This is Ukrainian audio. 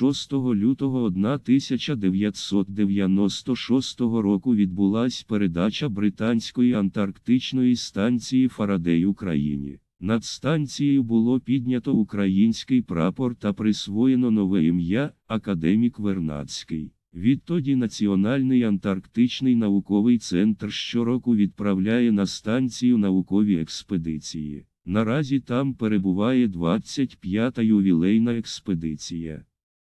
6 лютого 1996 року відбулась передача британської антарктичної станції Фарадей Україні. Над станцією було піднято український прапор та присвоєно нове ім'я Академік Вернацький. Відтоді Національний антарктичний науковий центр щороку відправляє на станцію наукові експедиції. Наразі там перебуває 25-та ювілейна експедиція.